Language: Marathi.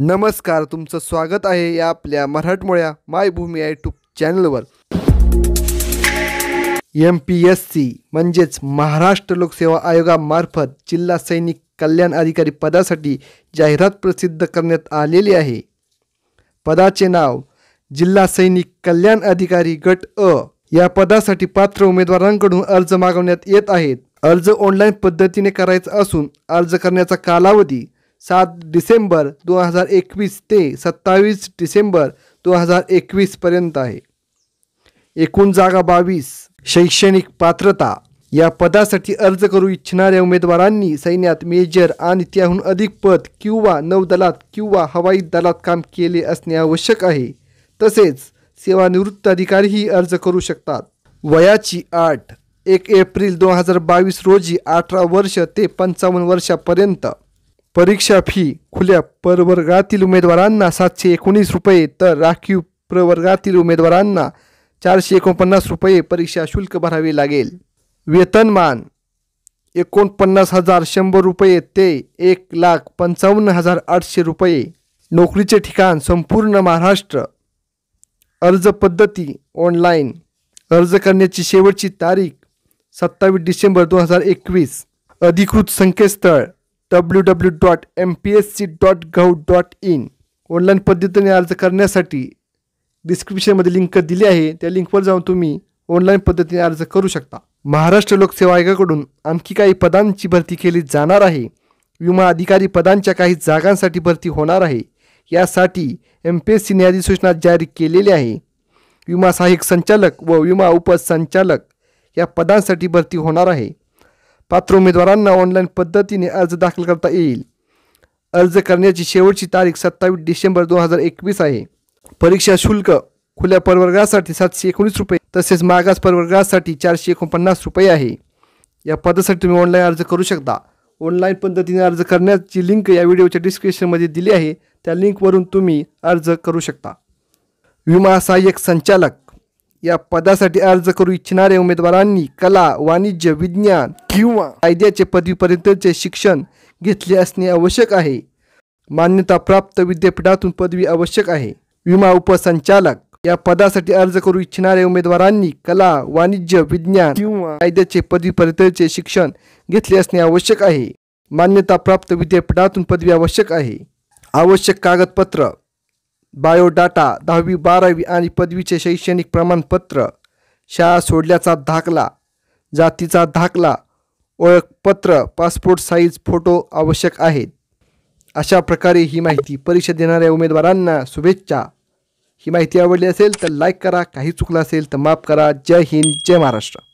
नमस्कार तुमचं स्वागत आहे या आपल्या मराठमोळ्या मायभूमी यूट्यूब चॅनलवर एम पी एस सी म्हणजेच महाराष्ट्र लोकसेवा आयोगामार्फत जिल्हा सैनिक कल्याण अधिकारी पदासाठी जाहिरात प्रसिद्ध करण्यात आलेली आहे पदाचे नाव जिल्हा सैनिक कल्याण अधिकारी गट अ या पदासाठी पात्र उमेदवारांकडून अर्ज मागवण्यात येत आहेत अर्ज ऑनलाईन पद्धतीने करायचा असून अर्ज करण्याचा कालावधी सात डिसेंबर दोन हजार एकवीस ते सत्तावीस डिसेंबर दोन हजार एकवीसपर्यंत आहे एकूण जागा बावीस शैक्षणिक पात्रता या पदासाठी अर्ज करू इच्छिणाऱ्या उमेदवारांनी सैन्यात मेजर आणि त्याहून अधिक पद किंवा नौदलात किंवा हवाई दलात काम केले असणे आवश्यक आहे तसेच सेवानिवृत्त अधिकारीही अर्ज करू शकतात वयाची आठ एक एप्रिल दोन हजार बावीस रोजी अठरा वर्ष ते पंचावन्न वर्षापर्यंत परीक्षा फी खुल्या प्रवर्गातील उमेदवारांना सातशे एकोणीस रुपये तर राखीव प्रवर्गातील उमेदवारांना चारशे एकोणपन्नास रुपये परीक्षा शुल्क भरावे लागेल वेतनमान एकोणपन्नास हजार शंभर रुपये ते एक लाख पंचावन्न हजार आठशे रुपये नोकरीचे ठिकाण संपूर्ण महाराष्ट्र अर्ज पद्धती ऑनलाईन अर्ज करण्याची शेवटची तारीख सत्तावीस डिसेंबर दोन हजार एकवीस अधिकृत संकेतस्थळ W W dot M P S C dot gov dot in online पद्धतीने अर्ज करण्यासाठी डिस्क्रिप्शनमध्ये लिंक दिली आहे त्या लिंकवर जाऊन तुम्ही ऑनलाईन पद्धतीने अर्ज करू शकता महाराष्ट्र लोकसेवा आयोगाकडून आणखी काही पदांची भरती केली जाणार आहे विमा अधिकारी पदांच्या काही जागांसाठी भरती होणार आहे यासाठी एम पी एस सीने अधिसूचना जारी केलेली आहे विमा सहाय्यक संचालक व विमा उपसंचालक या पदांसाठी भरती होणार आहे पात्र उमेदवारांना ऑनलाईन पद्धतीने अर्ज दाखल करता येईल अर्ज करण्याची शेवटची तारीख सत्तावीस डिसेंबर दोन हजार एकवीस आहे परीक्षा शुल्क खुल्या परवर्गासाठी सातशे एकोणीस रुपये तसेच मागास परवर्गासाठी चारशे एकोणपन्नास रुपये आहे या पदासाठी तुम्ही ऑनलाईन अर्ज करू शकता ऑनलाईन पद्धतीने अर्ज करण्याची लिंक या व्हिडिओच्या डिस्क्रिप्शनमध्ये दिली आहे त्या लिंकवरून तुम्ही अर्ज करू शकता विमा सहाय्यक संचालक या पदासाठी अर्ज करू इच्छिणाऱ्या उमेदवारांनी कला वाणिज्य विज्ञान किंवा कायद्याचे पदवीपर्यंतचे शिक्षण घेतले असणे आवश्यक आहे मान्यताप्राप्त विद्यापीठातून पदवी आवश्यक आहे विमा उपसंचालक या पदासाठी अर्ज करू इच्छिणाऱ्या उमेदवारांनी कला वाणिज्य विज्ञान किंवा कायद्याचे पदवीपर्यंतचे शिक्षण घेतले असणे आवश्यक आहे मान्यताप्राप्त विद्यापीठातून पदवी आवश्यक आहे आवश्यक कागदपत्र बायोडाटा दहावी बारावी आणि पदवीचे शैक्षणिक प्रमाणपत्र शाळा सोडल्याचा दाखला जातीचा दाखला ओळखपत्र पासपोर्ट साईज फोटो आवश्यक आहेत अशा प्रकारे ही माहिती परीक्षा देणाऱ्या उमेदवारांना शुभेच्छा ही माहिती आवडली असेल तर लाईक करा काही चुकलं असेल तर माफ करा जय हिंद जय महाराष्ट्र